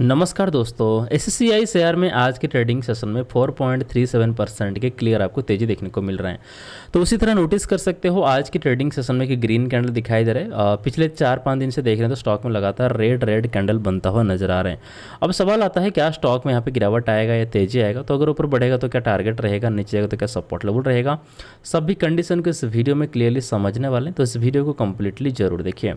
नमस्कार दोस्तों S C share में आज के ट्रेडिंग सेशन में 4.37 परसेंट के क्लियर आपको तेजी देखने को मिल रहे हैं तो उसी तरह नोटिस कर सकते हो आज के ट्रेडिंग सेशन में कि ग्रीन कैंडल दिखाई दे रहे हैं पिछले चार पाँच दिन से देख रहे हैं तो स्टॉक में लगातार रेड रेड कैंडल बनता हुआ नजर आ रहे हैं अब सवाल आता है क्या स्टॉक में यहाँ पर गिरावट आएगा या तेजी आएगा तो अगर ऊपर बढ़ेगा तो क्या टारगेट रहेगा नीचे आएगा तो क्या सपोर्ट लेवल रहेगा सभी कंडीशन को इस वीडियो में क्लियरली समझने वाले हैं तो इस वीडियो को कम्प्लीटली जरूर देखिए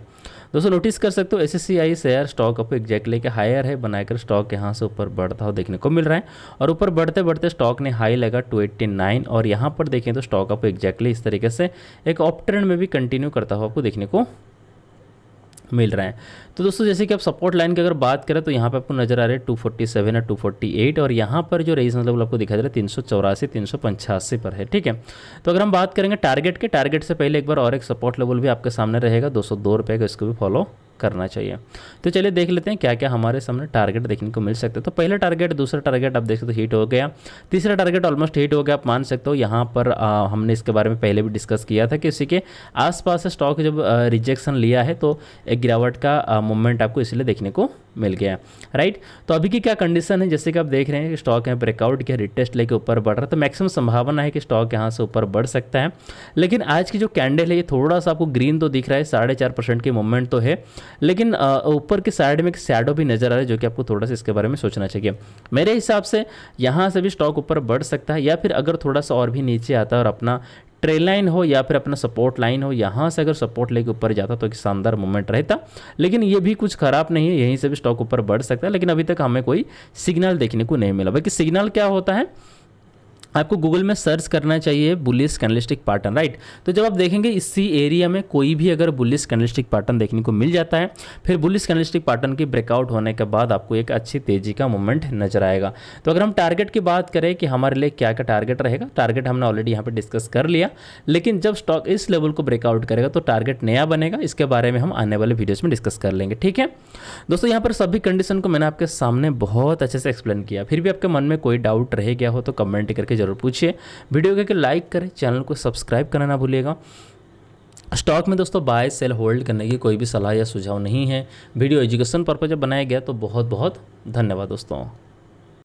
दोस्तों नोटिस कर सकते हो एस शेयर स्टॉक आपको एग्जैक्टली के हायर है बनाकर स्टॉक यहाँ से ऊपर बढ़ता हुआ देखने को मिल रहा है और ऊपर बढ़ते बढ़ते स्टॉक ने हाई लगा 289 और यहाँ पर देखें तो स्टॉक आपको एक्जैक्टली इस तरीके से एक ऑप ट्रेंड में भी कंटिन्यू करता हुआ आपको देखने को मिल रहे हैं तो दोस्तों जैसे कि आप सपोर्ट लाइन की अगर बात करें तो यहाँ पे आपको नजर आ रहे हैं 247 फोर्टी सेवन और टू और यहाँ पर जो रेजिस्टेंस लेवल मतलब आपको दिखाई दे रहा है तीन सौ चौरासी पर है ठीक है तो अगर हम बात करेंगे टारगेट के टारगेट से पहले एक बार और एक सपोर्ट लेवल भी आपके सामने रहेगा दो सौ का इसको भी फॉलो करना चाहिए तो चलिए देख लेते हैं क्या क्या हमारे सामने टारगेट देखने को मिल सकते हैं तो पहला टारगेट दूसरा टारगेट आप देख सकते हो हीट हो गया तीसरा टारगेट ऑलमोस्ट हीट हो गया आप मान सकते हो यहाँ पर आ, हमने इसके बारे में पहले भी डिस्कस किया था कि उसी के आसपास स्टॉक जब रिजेक्शन लिया है तो एक गिरावट का मूवमेंट आपको इसलिए देखने को मिल गया राइट तो अभी की क्या कंडीशन है जैसे कि आप देख रहे हैं कि स्टॉक यहाँ ब्रेकआउट किया रिटेस्ट लेके ऊपर बढ़ रहा है तो मैक्सिमम संभावना है कि स्टॉक यहाँ से ऊपर बढ़ सकता है लेकिन आज की जो कैंडल है ये थोड़ा सा आपको ग्रीन तो दिख रहा है साढ़े चार परसेंट की मूवमेंट तो है लेकिन ऊपर की साइड में एक सैडो भी नज़र आ रहा है जो कि आपको थोड़ा सा इसके बारे में सोचना चाहिए मेरे हिसाब से यहाँ से भी स्टॉक ऊपर बढ़ सकता है या फिर अगर थोड़ा सा और भी नीचे आता है और अपना ट्रेल लाइन हो या फिर अपना सपोर्ट लाइन हो यहाँ से अगर सपोर्ट लेके ऊपर जाता तो एक शानदार मूवमेंट रहता लेकिन ये भी कुछ खराब नहीं है यहीं से भी स्टॉक ऊपर बढ़ सकता है लेकिन अभी तक हमें कोई सिग्नल देखने को नहीं मिला बाकी सिग्नल क्या होता है आपको गूगल में सर्च करना चाहिए बुलिस कैनलिस्टिक पैटर्न राइट तो जब आप देखेंगे इसी एरिया में कोई भी अगर बुलिस कैनलिस्टिक पैटर्न देखने को मिल जाता है फिर बुलिस कैनलिस्टिक पैटर्न के ब्रेकआउट होने के बाद आपको एक अच्छी तेजी का मूवमेंट नजर आएगा तो अगर हम टारगेट की बात करें कि हमारे लिए क्या क्या टारगेट रहेगा टारगेट हमने ऑलरेडी यहाँ पर डिस्कस कर लिया लेकिन जब स्टॉक इस लेवल को ब्रेकआउट करेगा तो टारगेट नया बनेगा इसके बारे में हम आने वाले वीडियोज़ में डिस्कस कर लेंगे ठीक है दोस्तों यहाँ पर सभी कंडीशन को मैंने आपके सामने बहुत अच्छे से एक्सप्लेन किया फिर भी आपके मन में कोई डाउट रह गया हो तो कमेंट करके ज़रूर पूछिए वीडियो को लाइक करें चैनल को सब्सक्राइब करना ना भूलिएगा स्टॉक में दोस्तों बाय सेल होल्ड करने की कोई भी सलाह या सुझाव नहीं है वीडियो एजुकेशन पर्पज बनाया गया तो बहुत बहुत धन्यवाद दोस्तों